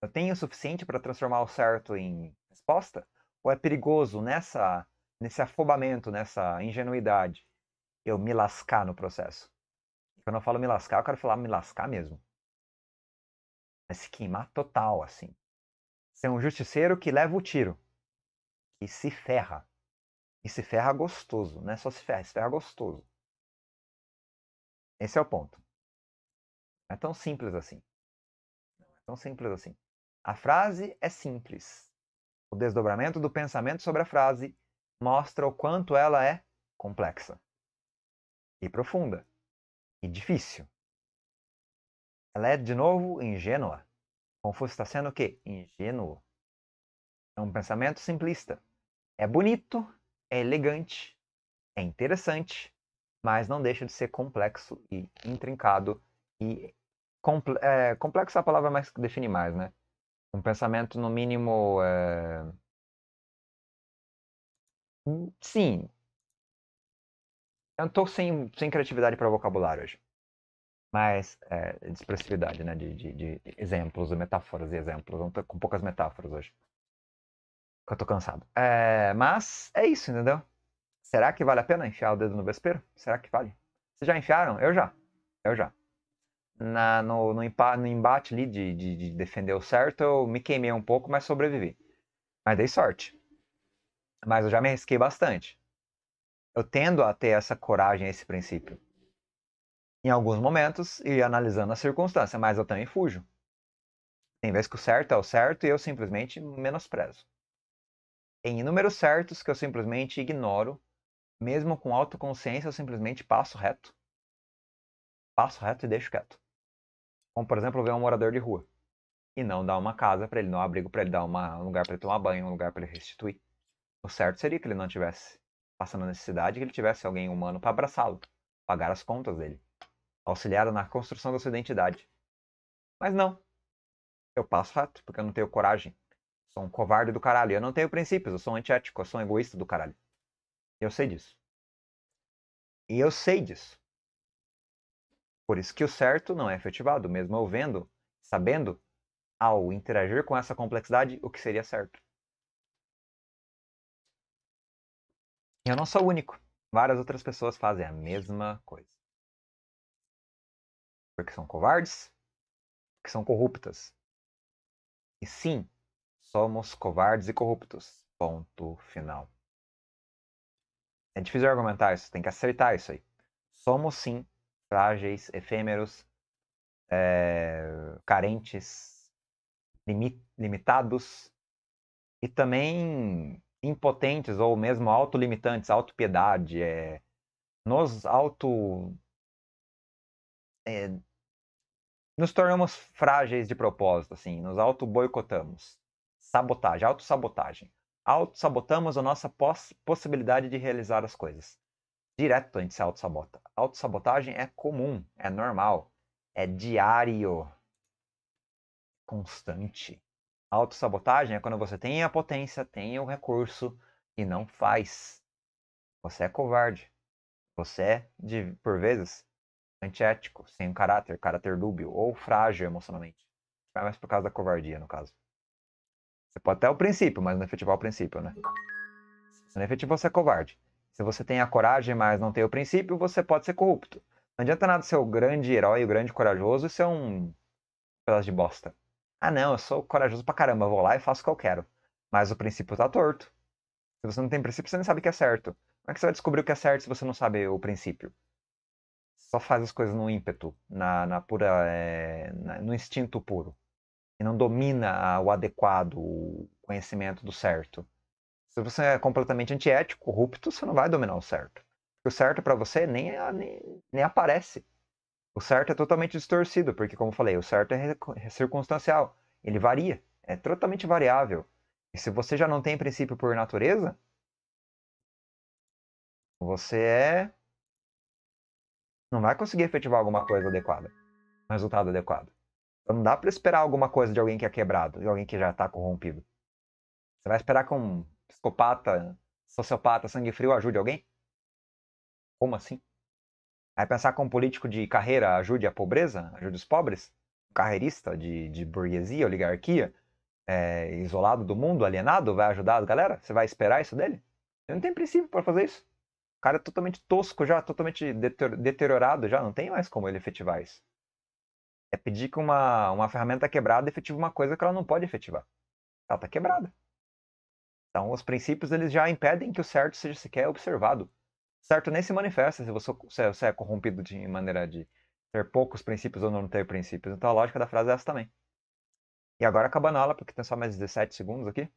Eu tenho o suficiente para transformar o certo em resposta? Ou é perigoso nessa, nesse afobamento, nessa ingenuidade, eu me lascar no processo? Quando eu falo me lascar, eu quero falar me lascar mesmo. É se queimar total, assim. Ser um justiceiro que leva o tiro. E se ferra. E se ferra gostoso, não é só se ferra, se ferra gostoso. Esse é o ponto. Não é tão simples assim. Não é tão simples assim. A frase é simples. O desdobramento do pensamento sobre a frase mostra o quanto ela é complexa e profunda e difícil. Ela é, de novo, ingênua. Confúcio está sendo o quê? Ingênuo. É um pensamento simplista. É bonito, é elegante, é interessante, mas não deixa de ser complexo e intrincado e compl é, complexo é a palavra mais que define mais, né? Um pensamento, no mínimo. É... Hum, sim. Eu tô sem, sem criatividade para vocabulário hoje. Mas, é, de expressividade, né? De, de, de exemplos, metáforas e exemplos. Eu tô com poucas metáforas hoje. Porque eu tô cansado. É, mas, é isso, entendeu? Será que vale a pena enfiar o dedo no vespeiro? Será que vale? Vocês já enfiaram? Eu já. Eu já na, no, no, no embate ali de, de, de, defender o certo, eu me queimei um pouco, mas sobrevivi. Mas dei sorte. Mas eu já me arrisquei bastante. Eu tendo a ter essa coragem, esse princípio. Em alguns momentos, e analisando a circunstância, mas eu também fujo. Tem vezes que o certo é o certo e eu simplesmente menosprezo. Em inúmeros certos que eu simplesmente ignoro, mesmo com autoconsciência, eu simplesmente passo reto. Passo reto e deixo quieto como, por exemplo, ver um morador de rua. E não dar uma casa para ele, não um abrigo para ele, dar uma, um lugar para ele tomar banho, um lugar para ele restituir. O certo seria que ele não tivesse passando necessidade, que ele tivesse alguém humano para abraçá-lo, pagar as contas dele, auxiliar na construção da sua identidade. Mas não. Eu passo fato, porque eu não tenho coragem. Sou um covarde do caralho. Eu não tenho princípios, eu sou um antiético, eu sou um egoísta do caralho. Eu sei disso. E eu sei disso. Por isso que o certo não é efetivado, mesmo eu vendo, sabendo, ao interagir com essa complexidade, o que seria certo. e Eu não sou o único. Várias outras pessoas fazem a mesma coisa. Porque são covardes, porque são corruptas. E sim, somos covardes e corruptos. Ponto final. É difícil argumentar isso, tem que acertar isso aí. Somos sim frágeis, efêmeros, é, carentes, limi limitados e também impotentes ou mesmo autolimitantes, autopiedade, é, nos auto... É, nos tornamos frágeis de propósito, assim, nos auto-boicotamos. Sabotagem, auto-sabotagem, auto-sabotamos a nossa poss possibilidade de realizar as coisas. Direto a gente se auto-sabota. Auto-sabotagem é comum, é normal, é diário, constante. Auto-sabotagem é quando você tem a potência, tem o recurso e não faz. Você é covarde. Você é, de, por vezes, antiético, sem caráter, caráter dúbio ou frágil emocionalmente. Vai é mais por causa da covardia, no caso. Você pode até o princípio, mas não é efetivar o princípio, né? não é efetivar, você é covarde. Se você tem a coragem, mas não tem o princípio, você pode ser corrupto. Não adianta nada ser o grande herói, o grande corajoso e ser um pedaço de bosta. Ah, não, eu sou corajoso pra caramba, vou lá e faço o que eu quero. Mas o princípio tá torto. Se você não tem princípio, você nem sabe o que é certo. Como é que você vai descobrir o que é certo se você não sabe o princípio? Só faz as coisas no ímpeto, na, na pura, é, na, no instinto puro. E não domina o adequado, o conhecimento do certo. Se você é completamente antiético, corrupto, você não vai dominar o certo. O certo para você nem, é, nem, nem aparece. O certo é totalmente distorcido, porque, como eu falei, o certo é, é circunstancial. Ele varia. É totalmente variável. E se você já não tem princípio por natureza, você é. Não vai conseguir efetivar alguma coisa adequada. Um resultado adequado. Então não dá para esperar alguma coisa de alguém que é quebrado, de alguém que já está corrompido. Você vai esperar com psicopata, sociopata, sangue frio ajude alguém? Como assim? Aí pensar que um político de carreira ajude a pobreza, ajude os pobres? Um carreirista de, de burguesia, oligarquia, é, isolado do mundo, alienado, vai ajudar as galera? Você vai esperar isso dele? Ele não tem princípio para fazer isso. O cara é totalmente tosco já, totalmente deteriorado já, não tem mais como ele efetivar isso. É pedir que uma, uma ferramenta quebrada efetive uma coisa que ela não pode efetivar. Ela tá quebrada. Então, os princípios eles já impedem que o certo seja sequer observado. certo nem se manifesta se você, se você é, é corrompido de maneira de ter poucos princípios ou não ter princípios. Então, a lógica da frase é essa também. E agora acabando a aula, porque tem só mais 17 segundos aqui.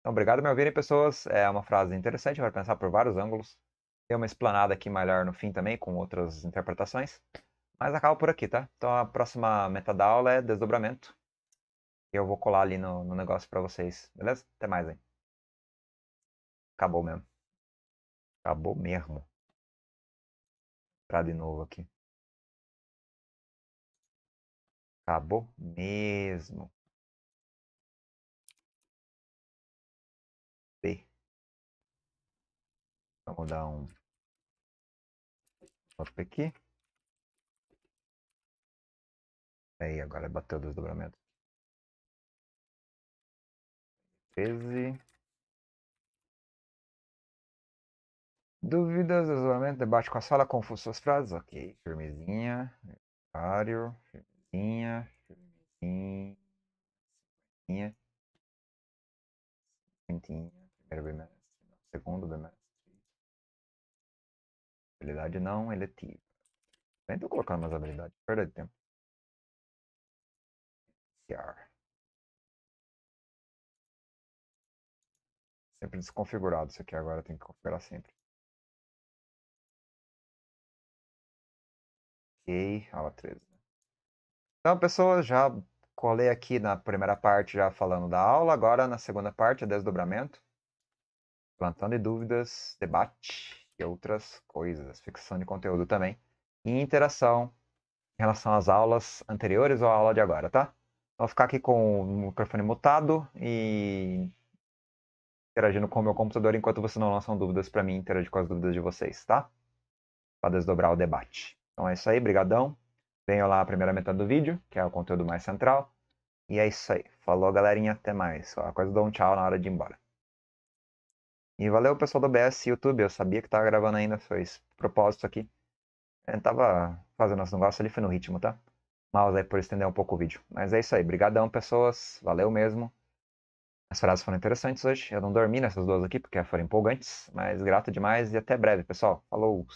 Então, obrigado por me ouvirem, pessoas. É uma frase interessante para pensar por vários ângulos. Tem uma explanada aqui melhor no fim também, com outras interpretações. Mas acaba por aqui, tá? Então a próxima meta da aula é desdobramento. Eu vou colar ali no, no negócio para vocês, beleza? Até mais, hein? Acabou mesmo. Acabou mesmo. Pra de novo aqui. Acabou mesmo. B. Vamos dar um up aqui. Aí, agora bateu o desdobramento. 13. Dúvidas, isolamento, debate com a sala, confuso suas frases. Ok, firmezinha, horário, firmezinha, firmezinha, firmezinha, primeiro bimestre, segundo bimestre. Habilidade não eletiva. tento colocar colocando mais habilidade, perda de tempo. Iniciar. Sempre desconfigurado isso aqui, agora tem que configurar sempre. Ok, aula 13. Né. Então, pessoal, já colei aqui na primeira parte já falando da aula, agora na segunda parte é desdobramento, plantando dúvidas, debate e outras coisas, fixação de conteúdo também, e interação em relação às aulas anteriores ou à aula de agora, tá? Vou ficar aqui com o microfone mutado e interagindo com o meu computador enquanto vocês não lançam dúvidas para mim, interagir com as dúvidas de vocês, tá? Para desdobrar o debate. Então é isso aí, brigadão. Venham lá a primeira metade do vídeo, que é o conteúdo mais central. E é isso aí. Falou, galerinha. Até mais. Ó, quase dou um tchau na hora de ir embora. E valeu, pessoal do BS YouTube. Eu sabia que tava gravando ainda, foi propósito aqui. Eu tava fazendo os negócios ali, foi no ritmo, tá? Mouse aí por estender um pouco o vídeo. Mas é isso aí. Brigadão, pessoas. Valeu mesmo. As frases foram interessantes hoje. Eu não dormi nessas duas aqui, porque foram empolgantes. Mas grato demais e até breve, pessoal. Falou!